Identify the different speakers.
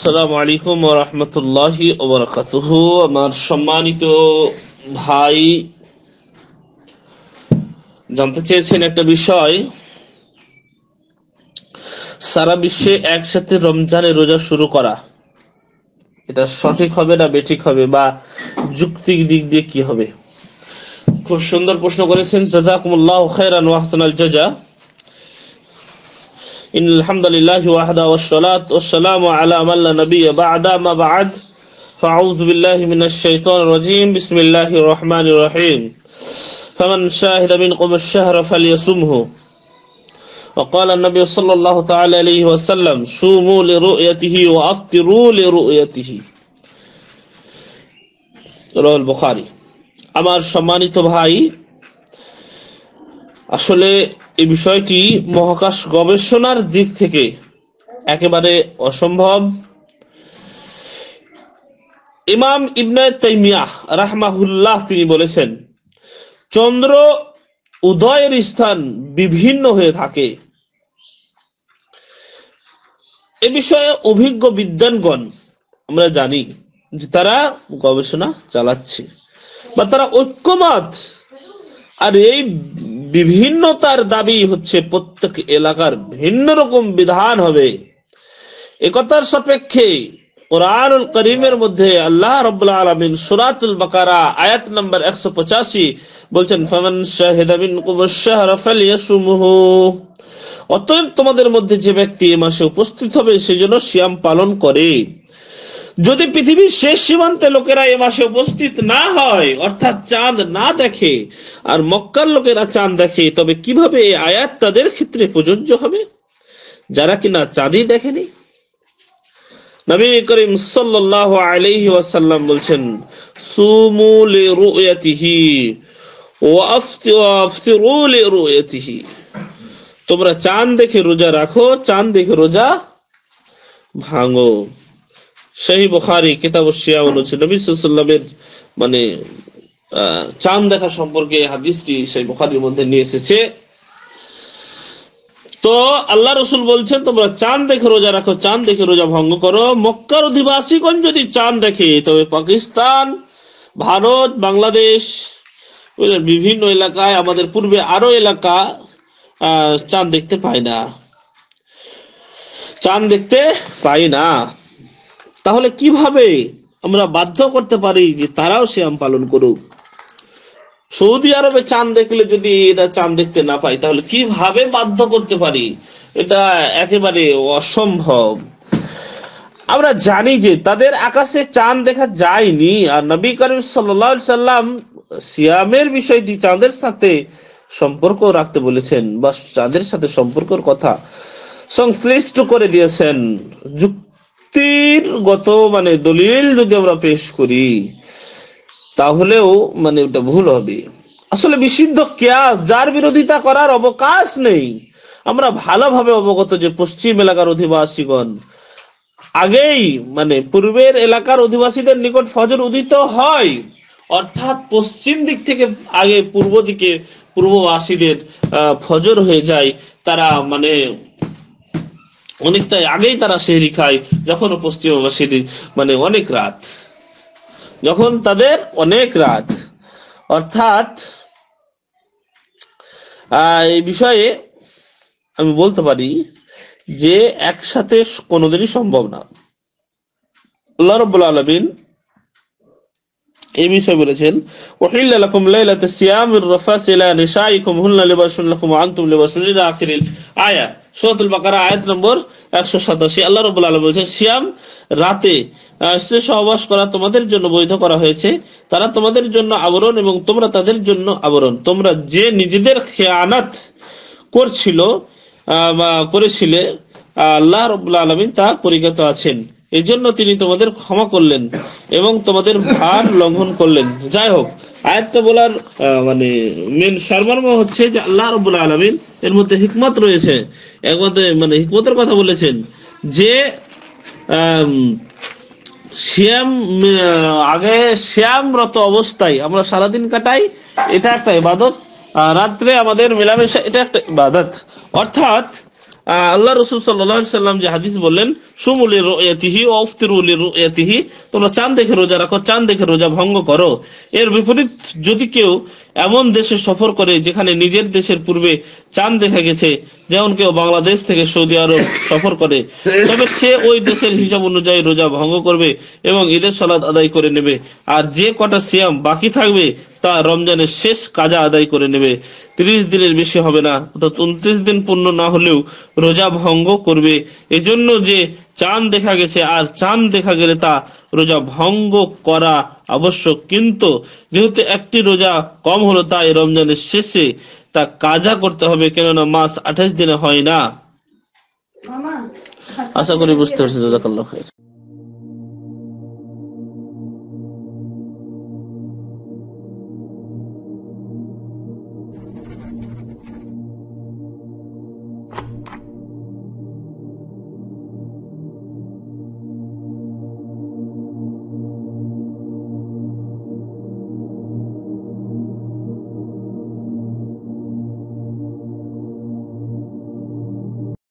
Speaker 1: আসসালামু আলাইকুম রহমতুল্লাহি ওবরাকাতুহ আমার সম্মানিত ভাই জানতে চেয়েছেন একটা বিষয় সারা বিশ্বে একসাথে রমজানের রোজা শুরু করা এটা সঠিক হবে না বেঠিক হবে বা যুক্তির দিক দিয়ে কি হবে খুব সুন্দর প্রশ্ন করেছেন জাজাকুমুল্লাহ খেরান ওয়াহসান আল জাজা إن الحمد لله وحده والصلاة والسلام على من لا نبي بعد ما بعد فأعوذ بالله من الشيطان الرجيم بسم الله الرحمن الرحيم فمن شاهد منكم الشهر فليصمه وقال النبي صلى الله تعالى عليه وسلم صوموا لرؤيته وأفطروا لرؤيته رواه البخاري আমার সম্মানিত ভাই আসলে এই বিষয়টি মহাকাশ গবেষণার দিক থেকে একেবারে অসম্ভব ইমাম ইবনায় তাইমিয়া রাহমাহুল্লাহ তিনি বলেছেন চন্দ্র উদয়ের স্থান বিভিন্ন হয়ে থাকে এ বিষয়ে অভিজ্ঞ বিদ্যানগণ আমরা জানি যে তারা গবেষণা চালাচ্ছে বা তারা ঐক্যমত আর এই বিভিন্নতার দাবি হচ্ছে প্রত্যেক এলাকার ভিন্ন রকম বিধান হবে একতার সাপেক্ষে কোরআন করিমের মধ্যে আল্লাহ রবাহ আলমিন সুরাতুল বাকারা আয়াত নম্বর একশো পঁচাশি বলছেন ফমন শাহিদাবিন অতএব তোমাদের মধ্যে যে ব্যক্তি এ মাসে উপস্থিত হবে সেজন্য শ্যাম পালন করে যদি পৃথিবীর শেষ সীমান্তে লোকেরা এ মাসে উপস্থিত না হয় অর্থাৎ চাঁদ না দেখে আর মক্কার লোকেরা চাঁদ দেখে তবে কিভাবে এই আয়াত তাদের ক্ষেত্রে প্রযোজ্য হবে যারা কিনা চাঁদই দেখেনি নবী করিম সাল্লাহ আলহি ওয়াসাল্লাম বলছেন তোমরা চাঁদ দেখে রোজা রাখো চাঁদ দেখে রোজা ভাঙো সেই বোখারি কিতাবশিয়া অনুচ্ছেদ নবী সাল্লামের মানে চাঁদ দেখা সম্পর্কে হাদিসটি সেই বোখারির মধ্যে নিয়ে এসেছে তো আল্লাহ রসুল বলছেন তোমরা চাঁদ দেখে রোজা রাখো চাঁদ দেখে রোজা ভঙ্গ করো মক্কার অধিবাসীগণ যদি চাঁদ দেখে তবে পাকিস্তান ভারত বাংলাদেশ বিভিন্ন এলাকায় আমাদের পূর্বে আরো এলাকা চাঁদ দেখতে পায় না চাঁদ দেখতে পাই না তাহলে কিভাবে আমরা বাধ্য করতে পারি যে তারাও শ্যাম পালন করুক সৌদি আরবে চাঁদ দেখলে যদি এটা চাঁদ দেখতে না পাই তাহলে কিভাবে বাধ্য করতে পারি এটা একেবারে অসম্ভব আমরা জানি যে তাদের আকাশে চাঁদ দেখা যায়নি আর নবী করিম সাল্লাম সিয়ামের বিষয়টি চাঁদের সাথে সম্পর্ক রাখতে বলেছেন বা চাঁদের সাথে সম্পর্কর কথা সংশ্লিষ্ট করে দিয়েছেন যুক্ত যুক্তির গত মানে দলিল যদি আমরা পেশ করি তাহলেও মানে ওটা ভুল হবে আসলে বিশুদ্ধ কেয়াস যার বিরোধিতা করার অবকাশ নেই আমরা ভালোভাবে অবগত যে পশ্চিম এলাকার অধিবাসীগণ আগেই মানে পূর্বের এলাকার অধিবাসীদের নিকট ফজর উদিত হয় অর্থাৎ পশ্চিম দিক থেকে আগে পূর্ব দিকে পূর্ববাসীদের ফজর হয়ে যায় তারা মানে অনেকটাই আগেই তারা সেহরি খায় যখন পশ্চিমবঙ্গ সেটি মানে অনেক রাত যখন তাদের অনেক রাত অর্থাৎ এই বিষয়ে আমি বলতে পারি যে একসাথে কোনোদিনই সম্ভব না আল্লাহ এই বিষয়ে বলেছেন সিয়াম আখিরিল আয়াত সুরাতুল বাকারা আয়াত নম্বর একশো সাতাশি আল্লাহ রব আলম বলছেন সিয়াম রাতে শ্রেষ্ঠ সহবাস করা তোমাদের জন্য বৈধ করা হয়েছে তারা তোমাদের জন্য আবরণ এবং তোমরা তাদের জন্য আবরণ তোমরা যে নিজেদের খেয়ানাত করছিল করেছিলে আল্লাহ রবুল্লা আলমী তা পরিজ্ঞাত আছেন এজন্য তিনি তোমাদের ক্ষমা করলেন এবং তোমাদের ভার লঙ্ঘন করলেন যাই হোক আয়াতটা বলার মানে মেন সারমর্ম হচ্ছে যে আল্লাহ রব আলমিন এর মধ্যে হিকমত রয়েছে একমাত্র মানে হিকমতের কথা বলেছেন যে শ্যাম আগে শ্যামরত অবস্থায় আমরা সারাদিন কাটাই এটা একটা ইবাদত রাত্রে আমাদের মেলামেশা এটা একটা ইবাদত অর্থাৎ আল্লাহ রসুল সাল্লাম যে হাদিস বললেন সুমুলের রোয়াতিহি অফতিরুলি রোয়াতিহি তোমরা চাঁদ দেখে রোজা রাখো চাঁদ দেখে রোজা ভঙ্গ করো এর বিপরীত যদি কেউ এমন দেশে সফর করে যেখানে নিজের দেশের পূর্বে চাঁদ দেখা গেছে যেমন কেউ বাংলাদেশ থেকে সৌদি আরব সফর করে তবে সে ওই দেশের হিসাব অনুযায়ী রোজা ভঙ্গ করবে এবং ঈদের সালাদ আদায় করে নেবে আর যে কটা সিয়াম বাকি থাকবে তা রমজানের শেষ কাজা আদায় করে নেবে তিরিশ দিনের বেশি হবে না অর্থাৎ উনত্রিশ দিন পূর্ণ না হলেও রোজা ভঙ্গ করবে এজন্য যে চাঁদ দেখা গেছে আর চাঁদ দেখা গেলে তা রোজা ভঙ্গ করা আবশ্যক কিন্তু যেহেতু একটি রোজা কম হলো তাই রমজানের শেষে তা কাজা করতে হবে কেননা মাস আঠাশ দিনে হয় না আশা করি বুঝতে পারছি জাজাকাল্লাহ